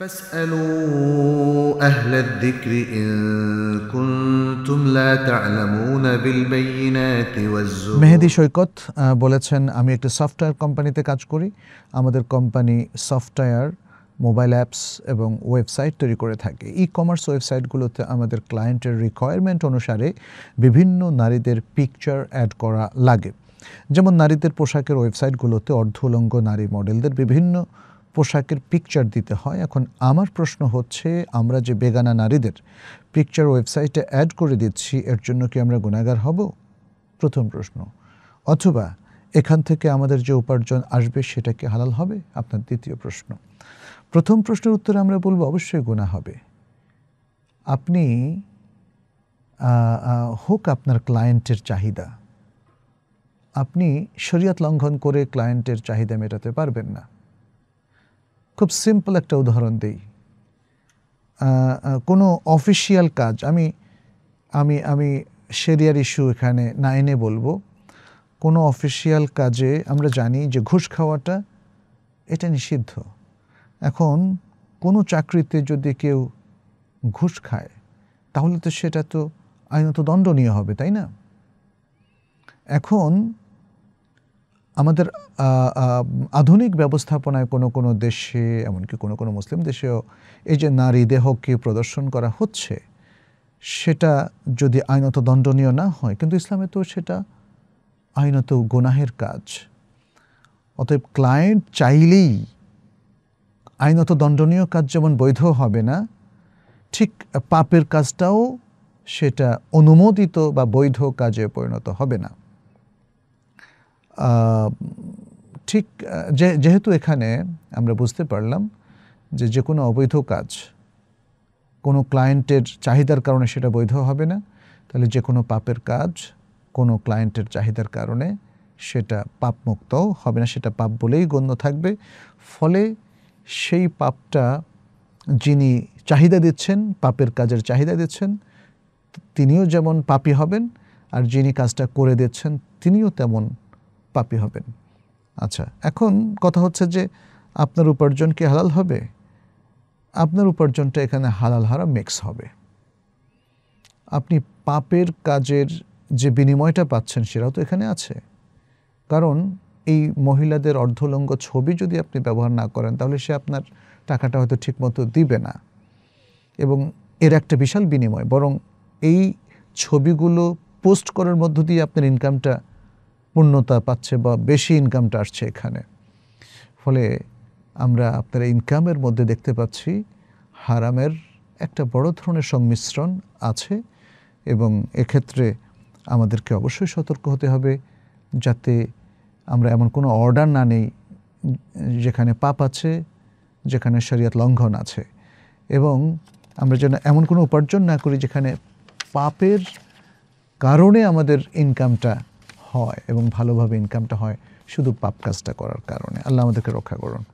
فاسألوا أهل الذكر إن كنتم لا تعلمون بالبينات মেহেদি সৈকত বলেছেন আমি একটা সফটওয়্যার কোম্পানিতে কাজ করি আমাদের কোম্পানি সফটওয়্যার মোবাইল অ্যাপস এবং ওয়েবসাইট তৈরি করে থাকে ই কমার্স ওয়েবসাইটগুলোতে আমাদের ক্লায়েন্টের রিকোয়ারমেন্ট অনুসারে বিভিন্ন নারীদের পিকচার অ্যাড করা লাগে যেমন নারীদের পোশাকের ওয়েবসাইটগুলোতে অর্ধ নারী মডেলদের বিভিন্ন পোশাকের পিকচার দিতে হয় এখন আমার প্রশ্ন হচ্ছে আমরা যে বেগানা নারীদের পিকচার ওয়েবসাইটে অ্যাড করে দিচ্ছি এর জন্য কি আমরা গুণাগার হব প্রথম প্রশ্ন অথবা এখান থেকে আমাদের যে উপার্জন আসবে সেটা কি হালাল হবে আপনার দ্বিতীয় প্রশ্ন প্রথম প্রশ্নের উত্তরে আমরা বলবো অবশ্যই গুণা হবে আপনি হোক আপনার ক্লায়েন্টের চাহিদা আপনি শরিয়ত লঙ্ঘন করে ক্লায়েন্টের চাহিদা মেটাতে পারবেন না খুব সিম্পল একটা উদাহরণ দিই কোনো অফিসিয়াল কাজ আমি আমি আমি সেরিয়ার ইস্যু এখানে না এনে বলবো কোনো অফিসিয়াল কাজে আমরা জানি যে ঘুষ খাওয়াটা এটা নিষিদ্ধ এখন কোনো চাকরিতে যদি কেউ ঘুষ খায় তাহলে তো সেটা তো আইনত দণ্ডনীয় হবে তাই না এখন আমাদের আধুনিক ব্যবস্থাপনায় কোনো কোনো দেশে এমনকি কোনো কোনো মুসলিম দেশেও এই যে নারী দেহকে প্রদর্শন করা হচ্ছে সেটা যদি আইনত দণ্ডনীয় না হয় কিন্তু ইসলামে তো সেটা আইনত গোনাহের কাজ অতএব ক্লায়েন্ট চাইলেই আইনত দণ্ডনীয় কাজ যেমন বৈধ হবে না ঠিক পাপের কাজটাও সেটা অনুমোদিত বা বৈধ কাজে পরিণত হবে না ঠিক যেহেতু এখানে আমরা বুঝতে পারলাম যে যে কোনো অবৈধ কাজ কোনো ক্লায়েন্টের চাহিদার কারণে সেটা বৈধ হবে না তাহলে যে কোনো পাপের কাজ কোনো ক্লায়েন্টের চাহিদার কারণে সেটা মুক্ত হবে না সেটা পাপ বলেই গণ্য থাকবে ফলে সেই পাপটা যিনি চাহিদা দিচ্ছেন পাপের কাজের চাহিদা দিচ্ছেন তিনিও যেমন পাপি হবেন আর যিনি কাজটা করে দিচ্ছেন তিনিও তেমন পাপি হবেন আচ্ছা এখন কথা হচ্ছে যে আপনার উপার্জন কি হালাল হবে আপনার উপার্জনটা এখানে হালাল হারা মিক্স হবে আপনি পাপের কাজের যে বিনিময়টা পাচ্ছেন সেটাও তো এখানে আছে কারণ এই মহিলাদের অর্ধলঙ্গ ছবি যদি আপনি ব্যবহার না করেন তাহলে সে আপনার টাকাটা হয়তো ঠিকমতো দিবে না এবং এর একটা বিশাল বিনিময় বরং এই ছবিগুলো পোস্ট করার মধ্য দিয়ে আপনার ইনকামটা পূর্ণতা পাচ্ছে বা বেশি ইনকামটা আসছে এখানে ফলে আমরা আপনার ইনকামের মধ্যে দেখতে পাচ্ছি হারামের একটা বড় ধরনের সংমিশ্রণ আছে এবং এক্ষেত্রে আমাদেরকে অবশ্যই সতর্ক হতে হবে যাতে আমরা এমন কোনো অর্ডার না নেই যেখানে পাপ আছে যেখানে শরিয়াত লঙ্ঘন আছে এবং আমরা যেন এমন কোনো উপার্জন না করি যেখানে পাপের কারণে আমাদের ইনকামটা হয় এবং ভালোভাবে ইনকামটা হয় শুধু পাপ কাজটা করার কারণে আল্লাহ আমাদেরকে রক্ষা করুন